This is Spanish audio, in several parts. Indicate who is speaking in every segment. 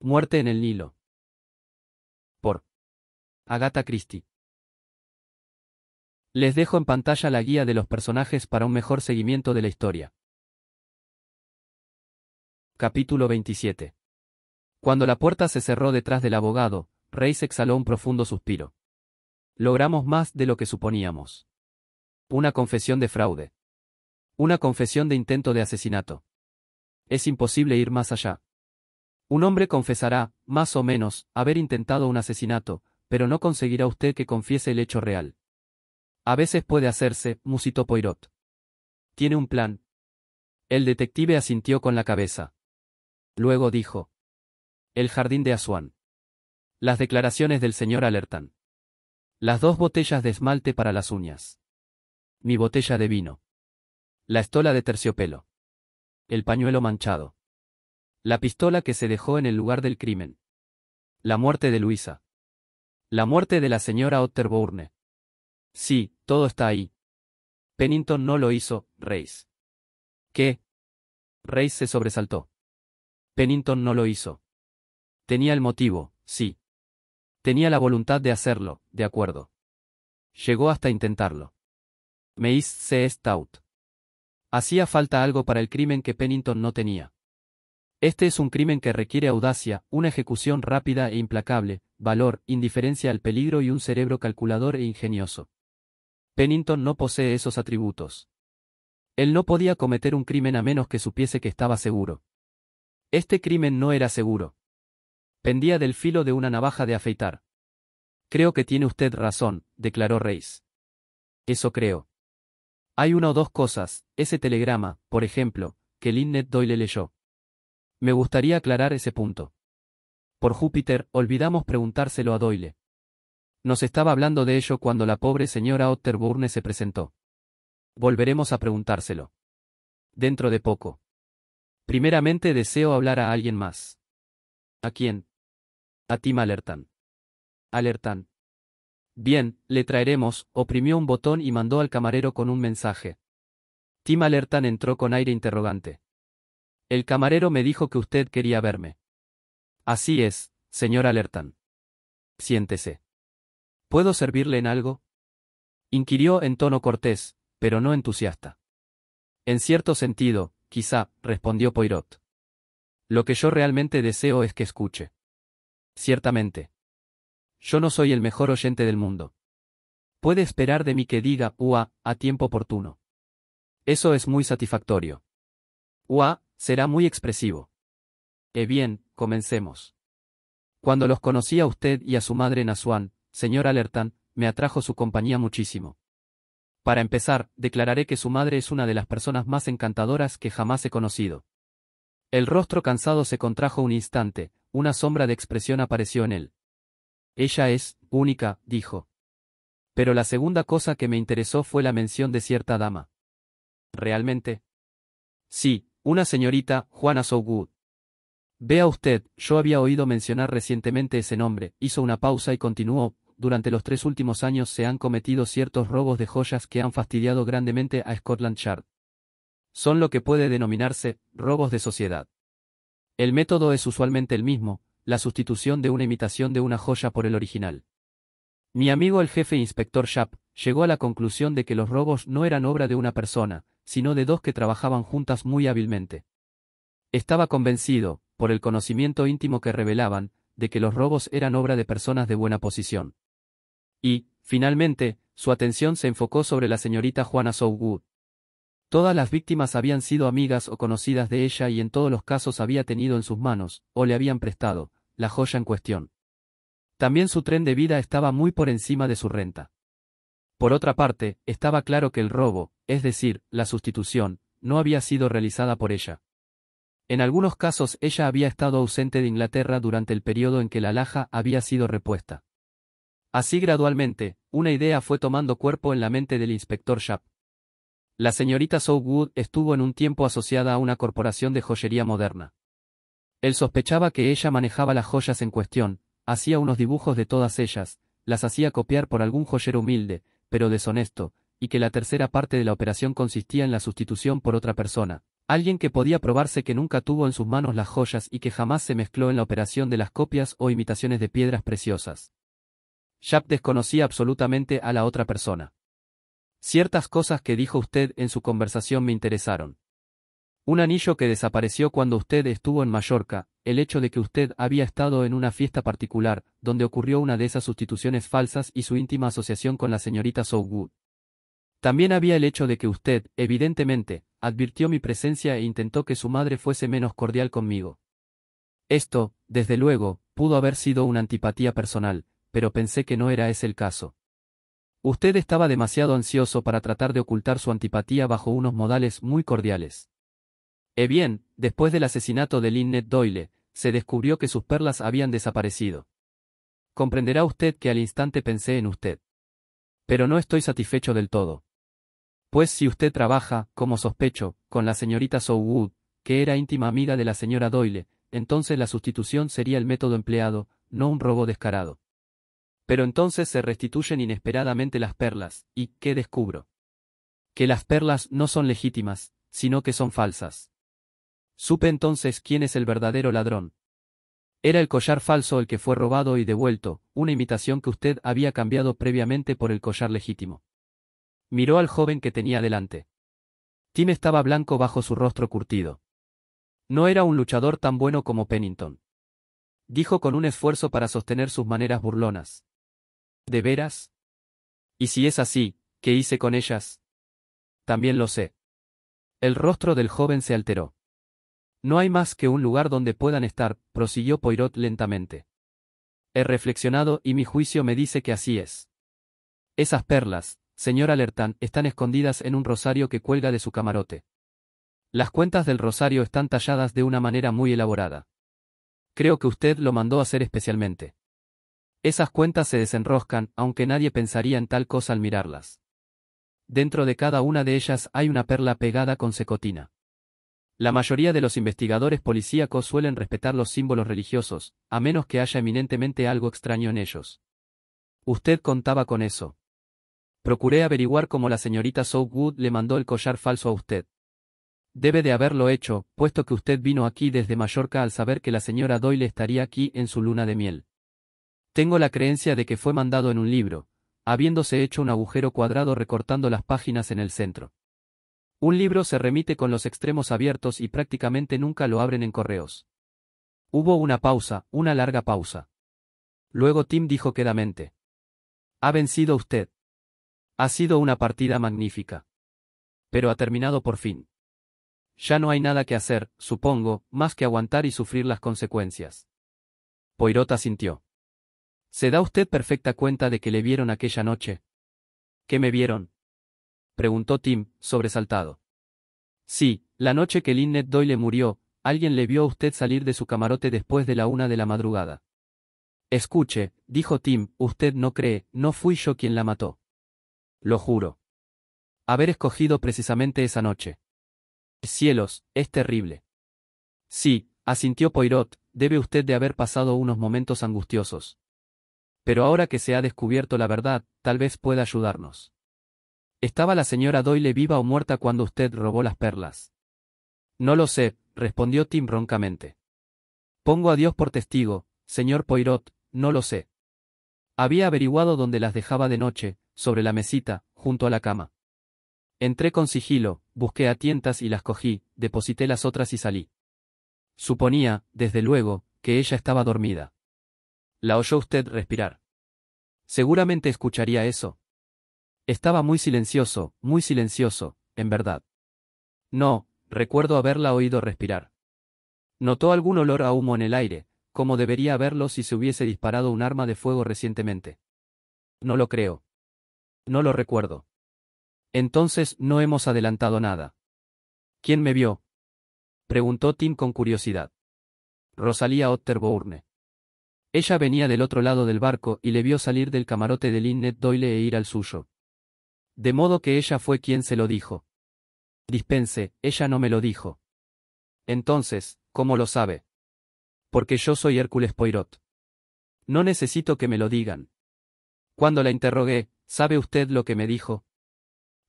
Speaker 1: Muerte en el Nilo. Por Agatha Christie. Les dejo en pantalla la guía de los personajes para un mejor seguimiento de la historia. Capítulo 27. Cuando la puerta se cerró detrás del abogado, se exhaló un profundo suspiro. Logramos más de lo que suponíamos. Una confesión de fraude. Una confesión de intento de asesinato. Es imposible ir más allá. Un hombre confesará, más o menos, haber intentado un asesinato, pero no conseguirá usted que confiese el hecho real. A veces puede hacerse, musitó Poirot. ¿Tiene un plan? El detective asintió con la cabeza. Luego dijo. El jardín de Asuán. Las declaraciones del señor alertan. Las dos botellas de esmalte para las uñas. Mi botella de vino. La estola de terciopelo. El pañuelo manchado. La pistola que se dejó en el lugar del crimen. La muerte de Luisa. La muerte de la señora Otterbourne. Sí, todo está ahí. Pennington no lo hizo, Reis. ¿Qué? Reis se sobresaltó. Pennington no lo hizo. Tenía el motivo, sí. Tenía la voluntad de hacerlo, de acuerdo. Llegó hasta intentarlo. Me hice stout. Hacía falta algo para el crimen que Pennington no tenía. Este es un crimen que requiere audacia, una ejecución rápida e implacable, valor, indiferencia al peligro y un cerebro calculador e ingenioso. Pennington no posee esos atributos. Él no podía cometer un crimen a menos que supiese que estaba seguro. Este crimen no era seguro. Pendía del filo de una navaja de afeitar. Creo que tiene usted razón, declaró Reis. Eso creo. Hay una o dos cosas, ese telegrama, por ejemplo, que Linnet Doyle leyó. Me gustaría aclarar ese punto. Por Júpiter, olvidamos preguntárselo a Doyle. Nos estaba hablando de ello cuando la pobre señora Otterburne se presentó. Volveremos a preguntárselo. Dentro de poco. Primeramente deseo hablar a alguien más. ¿A quién? A Tim Alertan. Alertan. Bien, le traeremos, oprimió un botón y mandó al camarero con un mensaje. Tim Alertan entró con aire interrogante. El camarero me dijo que usted quería verme. Así es, señor Alertan. Siéntese. ¿Puedo servirle en algo? Inquirió en tono cortés, pero no entusiasta. En cierto sentido, quizá, respondió Poirot. Lo que yo realmente deseo es que escuche. Ciertamente. Yo no soy el mejor oyente del mundo. Puede esperar de mí que diga, ua, a tiempo oportuno. Eso es muy satisfactorio. Ua, Será muy expresivo. Eh bien, comencemos. Cuando los conocí a usted y a su madre en señor Alertan, me atrajo su compañía muchísimo. Para empezar, declararé que su madre es una de las personas más encantadoras que jamás he conocido. El rostro cansado se contrajo un instante, una sombra de expresión apareció en él. Ella es, única, dijo. Pero la segunda cosa que me interesó fue la mención de cierta dama. ¿Realmente? Sí, una señorita, Juana Sowood. Vea usted, yo había oído mencionar recientemente ese nombre, hizo una pausa y continuó, durante los tres últimos años se han cometido ciertos robos de joyas que han fastidiado grandemente a Scotland Yard. Son lo que puede denominarse robos de sociedad. El método es usualmente el mismo, la sustitución de una imitación de una joya por el original. Mi amigo el jefe inspector Sharp llegó a la conclusión de que los robos no eran obra de una persona, sino de dos que trabajaban juntas muy hábilmente. Estaba convencido, por el conocimiento íntimo que revelaban, de que los robos eran obra de personas de buena posición. Y, finalmente, su atención se enfocó sobre la señorita Juana wood Todas las víctimas habían sido amigas o conocidas de ella y en todos los casos había tenido en sus manos, o le habían prestado, la joya en cuestión. También su tren de vida estaba muy por encima de su renta. Por otra parte, estaba claro que el robo, es decir, la sustitución, no había sido realizada por ella. En algunos casos ella había estado ausente de Inglaterra durante el periodo en que la laja había sido repuesta. Así gradualmente, una idea fue tomando cuerpo en la mente del inspector Shapp. La señorita Southwood estuvo en un tiempo asociada a una corporación de joyería moderna. Él sospechaba que ella manejaba las joyas en cuestión, hacía unos dibujos de todas ellas, las hacía copiar por algún joyero humilde, pero deshonesto, y que la tercera parte de la operación consistía en la sustitución por otra persona, alguien que podía probarse que nunca tuvo en sus manos las joyas y que jamás se mezcló en la operación de las copias o imitaciones de piedras preciosas. Shap desconocía absolutamente a la otra persona. Ciertas cosas que dijo usted en su conversación me interesaron. Un anillo que desapareció cuando usted estuvo en Mallorca, el hecho de que usted había estado en una fiesta particular, donde ocurrió una de esas sustituciones falsas y su íntima asociación con la señorita Sowood. También había el hecho de que usted, evidentemente, advirtió mi presencia e intentó que su madre fuese menos cordial conmigo. Esto, desde luego, pudo haber sido una antipatía personal, pero pensé que no era ese el caso. Usted estaba demasiado ansioso para tratar de ocultar su antipatía bajo unos modales muy cordiales. E bien, después del asesinato de Linnet Doyle, se descubrió que sus perlas habían desaparecido. Comprenderá usted que al instante pensé en usted. Pero no estoy satisfecho del todo. Pues si usted trabaja, como sospecho, con la señorita Sowood, que era íntima amiga de la señora Doyle, entonces la sustitución sería el método empleado, no un robo descarado. Pero entonces se restituyen inesperadamente las perlas, ¿y qué descubro? Que las perlas no son legítimas, sino que son falsas. Supe entonces quién es el verdadero ladrón. Era el collar falso el que fue robado y devuelto, una imitación que usted había cambiado previamente por el collar legítimo. Miró al joven que tenía delante. Tim estaba blanco bajo su rostro curtido. No era un luchador tan bueno como Pennington. Dijo con un esfuerzo para sostener sus maneras burlonas. ¿De veras? Y si es así, ¿qué hice con ellas? También lo sé. El rostro del joven se alteró. No hay más que un lugar donde puedan estar, prosiguió Poirot lentamente. He reflexionado y mi juicio me dice que así es. Esas perlas, señor Alertán, están escondidas en un rosario que cuelga de su camarote. Las cuentas del rosario están talladas de una manera muy elaborada. Creo que usted lo mandó hacer especialmente. Esas cuentas se desenroscan, aunque nadie pensaría en tal cosa al mirarlas. Dentro de cada una de ellas hay una perla pegada con secotina. La mayoría de los investigadores policíacos suelen respetar los símbolos religiosos, a menos que haya eminentemente algo extraño en ellos. Usted contaba con eso. Procuré averiguar cómo la señorita Southwood le mandó el collar falso a usted. Debe de haberlo hecho, puesto que usted vino aquí desde Mallorca al saber que la señora Doyle estaría aquí en su luna de miel. Tengo la creencia de que fue mandado en un libro, habiéndose hecho un agujero cuadrado recortando las páginas en el centro. Un libro se remite con los extremos abiertos y prácticamente nunca lo abren en correos. Hubo una pausa, una larga pausa. Luego Tim dijo quedamente. Ha vencido usted. Ha sido una partida magnífica. Pero ha terminado por fin. Ya no hay nada que hacer, supongo, más que aguantar y sufrir las consecuencias. Poirot asintió. ¿Se da usted perfecta cuenta de que le vieron aquella noche? ¿Qué me vieron? preguntó Tim, sobresaltado. Sí, la noche que Lynette Doyle murió, alguien le vio a usted salir de su camarote después de la una de la madrugada. Escuche, dijo Tim, usted no cree, no fui yo quien la mató. Lo juro. Haber escogido precisamente esa noche. Cielos, es terrible. Sí, asintió Poirot, debe usted de haber pasado unos momentos angustiosos. Pero ahora que se ha descubierto la verdad, tal vez pueda ayudarnos. ¿Estaba la señora Doyle viva o muerta cuando usted robó las perlas? No lo sé, respondió Tim roncamente. Pongo a Dios por testigo, señor Poirot, no lo sé. Había averiguado dónde las dejaba de noche, sobre la mesita, junto a la cama. Entré con sigilo, busqué a tientas y las cogí, deposité las otras y salí. Suponía, desde luego, que ella estaba dormida. La oyó usted respirar. Seguramente escucharía eso. Estaba muy silencioso, muy silencioso, en verdad. No, recuerdo haberla oído respirar. Notó algún olor a humo en el aire, como debería haberlo si se hubiese disparado un arma de fuego recientemente. No lo creo. No lo recuerdo. Entonces no hemos adelantado nada. ¿Quién me vio? preguntó Tim con curiosidad. Rosalía Otterbourne. Ella venía del otro lado del barco y le vio salir del camarote de Linnet Doyle e ir al suyo de modo que ella fue quien se lo dijo. Dispense, ella no me lo dijo. Entonces, ¿cómo lo sabe? Porque yo soy Hércules Poirot. No necesito que me lo digan. Cuando la interrogué, ¿sabe usted lo que me dijo?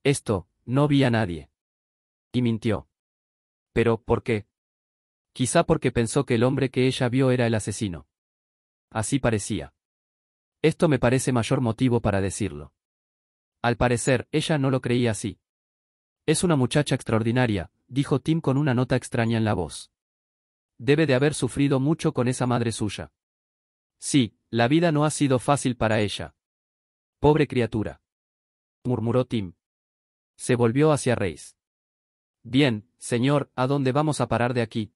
Speaker 1: Esto, no vi a nadie. Y mintió. Pero, ¿por qué? Quizá porque pensó que el hombre que ella vio era el asesino. Así parecía. Esto me parece mayor motivo para decirlo. Al parecer, ella no lo creía así. Es una muchacha extraordinaria, dijo Tim con una nota extraña en la voz. Debe de haber sufrido mucho con esa madre suya. Sí, la vida no ha sido fácil para ella. Pobre criatura. murmuró Tim. Se volvió hacia Reis. Bien, señor, ¿a dónde vamos a parar de aquí?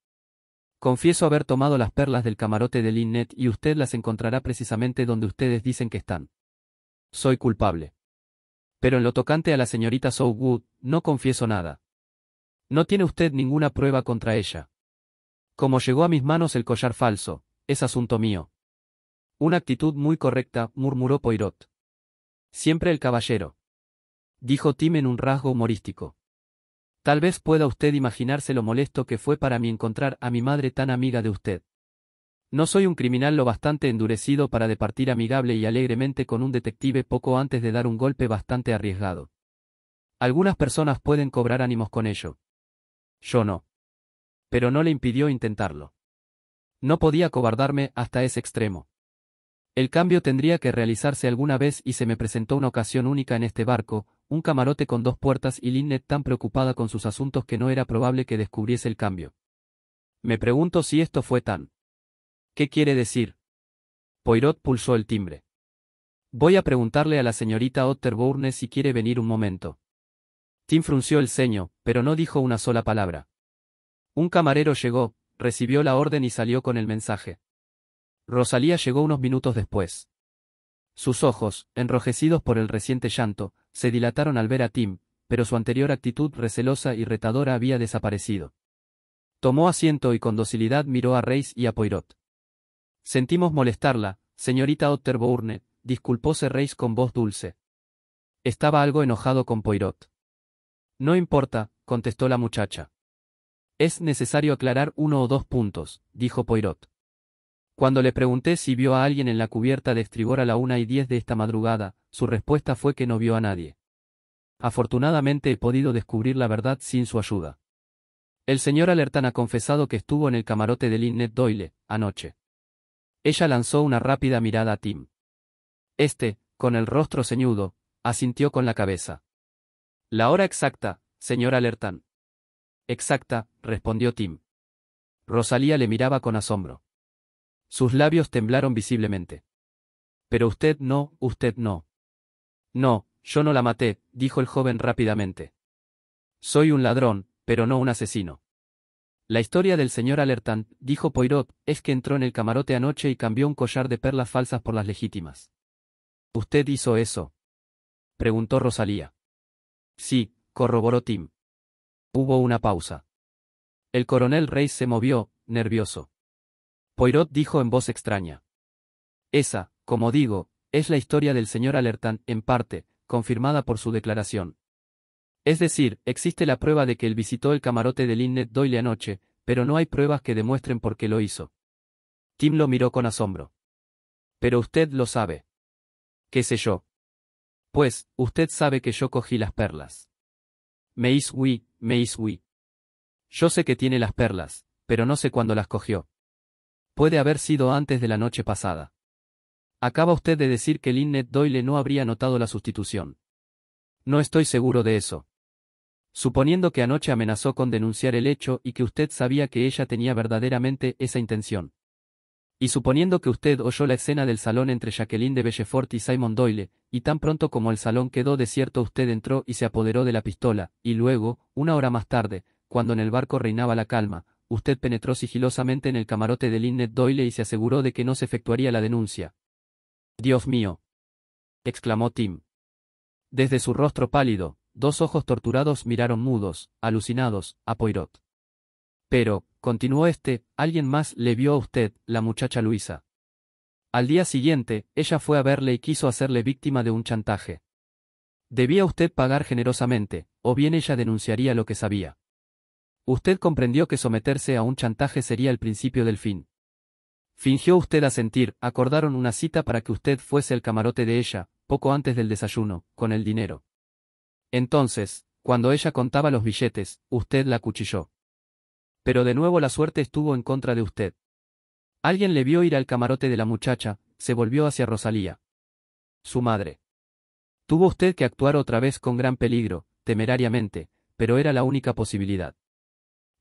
Speaker 1: Confieso haber tomado las perlas del camarote de Linnet y usted las encontrará precisamente donde ustedes dicen que están. Soy culpable pero en lo tocante a la señorita Wood, no confieso nada. No tiene usted ninguna prueba contra ella. Como llegó a mis manos el collar falso, es asunto mío. Una actitud muy correcta, murmuró Poirot. Siempre el caballero. Dijo Tim en un rasgo humorístico. Tal vez pueda usted imaginarse lo molesto que fue para mí encontrar a mi madre tan amiga de usted. No soy un criminal lo bastante endurecido para departir amigable y alegremente con un detective poco antes de dar un golpe bastante arriesgado. Algunas personas pueden cobrar ánimos con ello. Yo no. Pero no le impidió intentarlo. No podía cobardarme hasta ese extremo. El cambio tendría que realizarse alguna vez y se me presentó una ocasión única en este barco, un camarote con dos puertas y Linnet tan preocupada con sus asuntos que no era probable que descubriese el cambio. Me pregunto si esto fue tan ¿Qué quiere decir? Poirot pulsó el timbre. Voy a preguntarle a la señorita Otterbourne si quiere venir un momento. Tim frunció el ceño, pero no dijo una sola palabra. Un camarero llegó, recibió la orden y salió con el mensaje. Rosalía llegó unos minutos después. Sus ojos, enrojecidos por el reciente llanto, se dilataron al ver a Tim, pero su anterior actitud recelosa y retadora había desaparecido. Tomó asiento y con docilidad miró a Reis y a Poirot. Sentimos molestarla, señorita Otterbourne, disculpóse Reis con voz dulce. Estaba algo enojado con Poirot. No importa, contestó la muchacha. Es necesario aclarar uno o dos puntos, dijo Poirot. Cuando le pregunté si vio a alguien en la cubierta de estribor a la una y diez de esta madrugada, su respuesta fue que no vio a nadie. Afortunadamente he podido descubrir la verdad sin su ayuda. El señor Alertan ha confesado que estuvo en el camarote de Lynette Doyle, anoche. Ella lanzó una rápida mirada a Tim. Este, con el rostro ceñudo, asintió con la cabeza. La hora exacta, señor Lertán. Exacta, respondió Tim. Rosalía le miraba con asombro. Sus labios temblaron visiblemente. Pero usted no, usted no. No, yo no la maté, dijo el joven rápidamente. Soy un ladrón, pero no un asesino. La historia del señor Alertan, dijo Poirot, es que entró en el camarote anoche y cambió un collar de perlas falsas por las legítimas. ¿Usted hizo eso? preguntó Rosalía. Sí, corroboró Tim. Hubo una pausa. El coronel Rey se movió, nervioso. Poirot dijo en voz extraña. Esa, como digo, es la historia del señor Alertan, en parte, confirmada por su declaración, es decir, existe la prueba de que él visitó el camarote de Linnet Doyle anoche, pero no hay pruebas que demuestren por qué lo hizo. Tim lo miró con asombro. Pero usted lo sabe. ¿Qué sé yo? Pues, usted sabe que yo cogí las perlas. meis me Yo sé que tiene las perlas, pero no sé cuándo las cogió. Puede haber sido antes de la noche pasada. Acaba usted de decir que Linnet Doyle no habría notado la sustitución. No estoy seguro de eso. Suponiendo que anoche amenazó con denunciar el hecho y que usted sabía que ella tenía verdaderamente esa intención. Y suponiendo que usted oyó la escena del salón entre Jacqueline de Bellefort y Simon Doyle, y tan pronto como el salón quedó desierto usted entró y se apoderó de la pistola, y luego, una hora más tarde, cuando en el barco reinaba la calma, usted penetró sigilosamente en el camarote de Linnet Doyle y se aseguró de que no se efectuaría la denuncia. Dios mío. exclamó Tim. Desde su rostro pálido, dos ojos torturados miraron mudos, alucinados, a Poirot. Pero, continuó este, alguien más le vio a usted, la muchacha Luisa. Al día siguiente, ella fue a verle y quiso hacerle víctima de un chantaje. Debía usted pagar generosamente, o bien ella denunciaría lo que sabía. Usted comprendió que someterse a un chantaje sería el principio del fin. Fingió usted asentir, acordaron una cita para que usted fuese el camarote de ella, poco antes del desayuno, con el dinero. Entonces, cuando ella contaba los billetes, usted la cuchilló. Pero de nuevo la suerte estuvo en contra de usted. Alguien le vio ir al camarote de la muchacha, se volvió hacia Rosalía. Su madre. Tuvo usted que actuar otra vez con gran peligro, temerariamente, pero era la única posibilidad.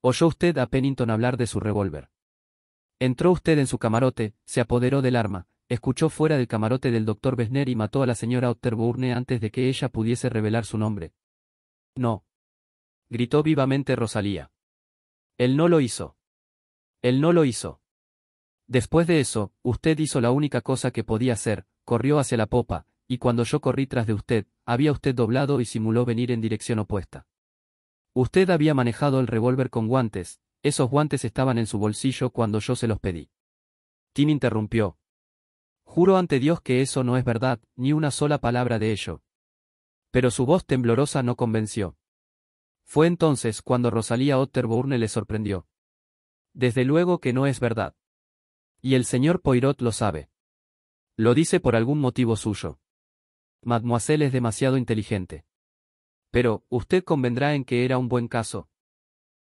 Speaker 1: Oyó usted a Pennington hablar de su revólver. Entró usted en su camarote, se apoderó del arma, escuchó fuera del camarote del doctor Besner y mató a la señora Otterburne antes de que ella pudiese revelar su nombre. No. Gritó vivamente Rosalía. Él no lo hizo. Él no lo hizo. Después de eso, usted hizo la única cosa que podía hacer, corrió hacia la popa, y cuando yo corrí tras de usted, había usted doblado y simuló venir en dirección opuesta. Usted había manejado el revólver con guantes, esos guantes estaban en su bolsillo cuando yo se los pedí. Tim interrumpió, Juro ante Dios que eso no es verdad, ni una sola palabra de ello. Pero su voz temblorosa no convenció. Fue entonces cuando Rosalía Otterbourne le sorprendió. Desde luego que no es verdad. Y el señor Poirot lo sabe. Lo dice por algún motivo suyo. Mademoiselle es demasiado inteligente. Pero, usted convendrá en que era un buen caso.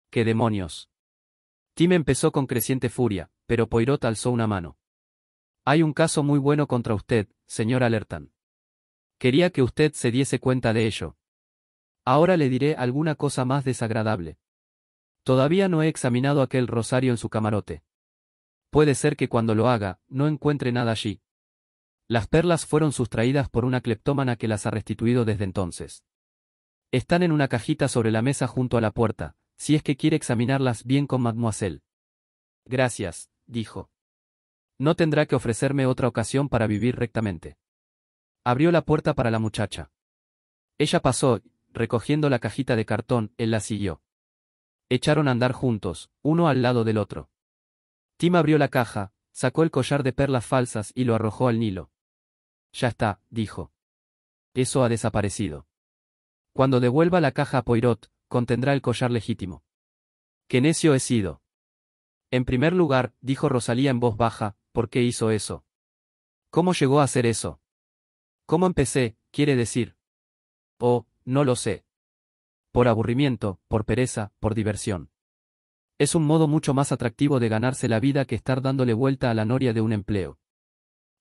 Speaker 1: ¡Qué demonios! Tim empezó con creciente furia, pero Poirot alzó una mano. Hay un caso muy bueno contra usted, señor Alertan. Quería que usted se diese cuenta de ello. Ahora le diré alguna cosa más desagradable. Todavía no he examinado aquel rosario en su camarote. Puede ser que cuando lo haga, no encuentre nada allí. Las perlas fueron sustraídas por una cleptómana que las ha restituido desde entonces. Están en una cajita sobre la mesa junto a la puerta, si es que quiere examinarlas bien con mademoiselle. Gracias, dijo. No tendrá que ofrecerme otra ocasión para vivir rectamente. Abrió la puerta para la muchacha. Ella pasó, recogiendo la cajita de cartón, él la siguió. Echaron a andar juntos, uno al lado del otro. Tim abrió la caja, sacó el collar de perlas falsas y lo arrojó al Nilo. Ya está, dijo. Eso ha desaparecido. Cuando devuelva la caja a Poirot, contendrá el collar legítimo. ¡Qué necio he sido! En primer lugar, dijo Rosalía en voz baja, ¿por qué hizo eso? ¿Cómo llegó a hacer eso? ¿Cómo empecé, quiere decir? Oh, no lo sé. Por aburrimiento, por pereza, por diversión. Es un modo mucho más atractivo de ganarse la vida que estar dándole vuelta a la noria de un empleo.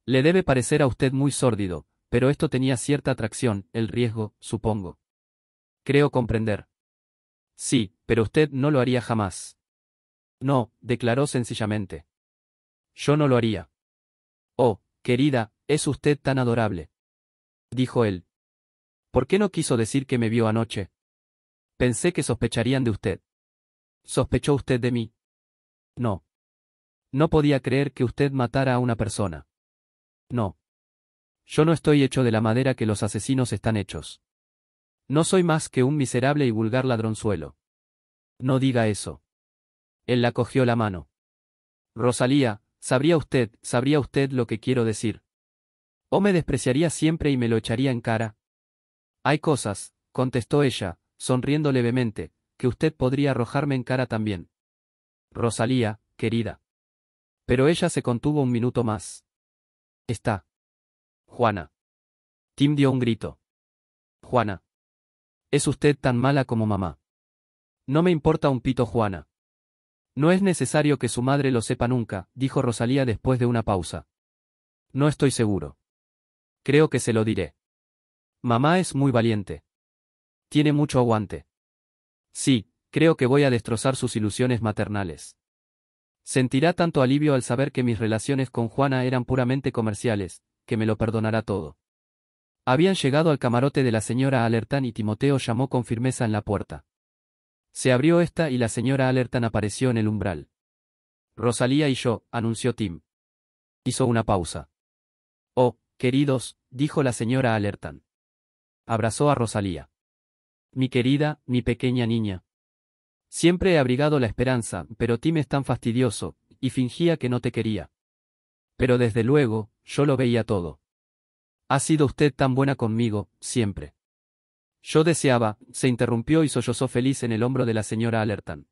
Speaker 1: Le debe parecer a usted muy sórdido, pero esto tenía cierta atracción, el riesgo, supongo. Creo comprender. Sí, pero usted no lo haría jamás. No, declaró sencillamente. Yo no lo haría. Oh, querida, es usted tan adorable. Dijo él. ¿Por qué no quiso decir que me vio anoche? Pensé que sospecharían de usted. ¿Sospechó usted de mí? No. No podía creer que usted matara a una persona. No. Yo no estoy hecho de la madera que los asesinos están hechos. No soy más que un miserable y vulgar ladronzuelo. No diga eso. Él la cogió la mano. Rosalía, Sabría usted, sabría usted lo que quiero decir. O me despreciaría siempre y me lo echaría en cara. Hay cosas, contestó ella, sonriendo levemente, que usted podría arrojarme en cara también. Rosalía, querida. Pero ella se contuvo un minuto más. Está. Juana. Tim dio un grito. Juana. Es usted tan mala como mamá. No me importa un pito, Juana. No es necesario que su madre lo sepa nunca, dijo Rosalía después de una pausa. No estoy seguro. Creo que se lo diré. Mamá es muy valiente. Tiene mucho aguante. Sí, creo que voy a destrozar sus ilusiones maternales. Sentirá tanto alivio al saber que mis relaciones con Juana eran puramente comerciales, que me lo perdonará todo. Habían llegado al camarote de la señora Alertán y Timoteo llamó con firmeza en la puerta. Se abrió esta y la señora Allerton apareció en el umbral. Rosalía y yo, anunció Tim. Hizo una pausa. Oh, queridos, dijo la señora Allerton. Abrazó a Rosalía. Mi querida, mi pequeña niña. Siempre he abrigado la esperanza, pero Tim es tan fastidioso, y fingía que no te quería. Pero desde luego, yo lo veía todo. Ha sido usted tan buena conmigo, siempre. Yo deseaba, se interrumpió y sollozó feliz en el hombro de la señora Alertan.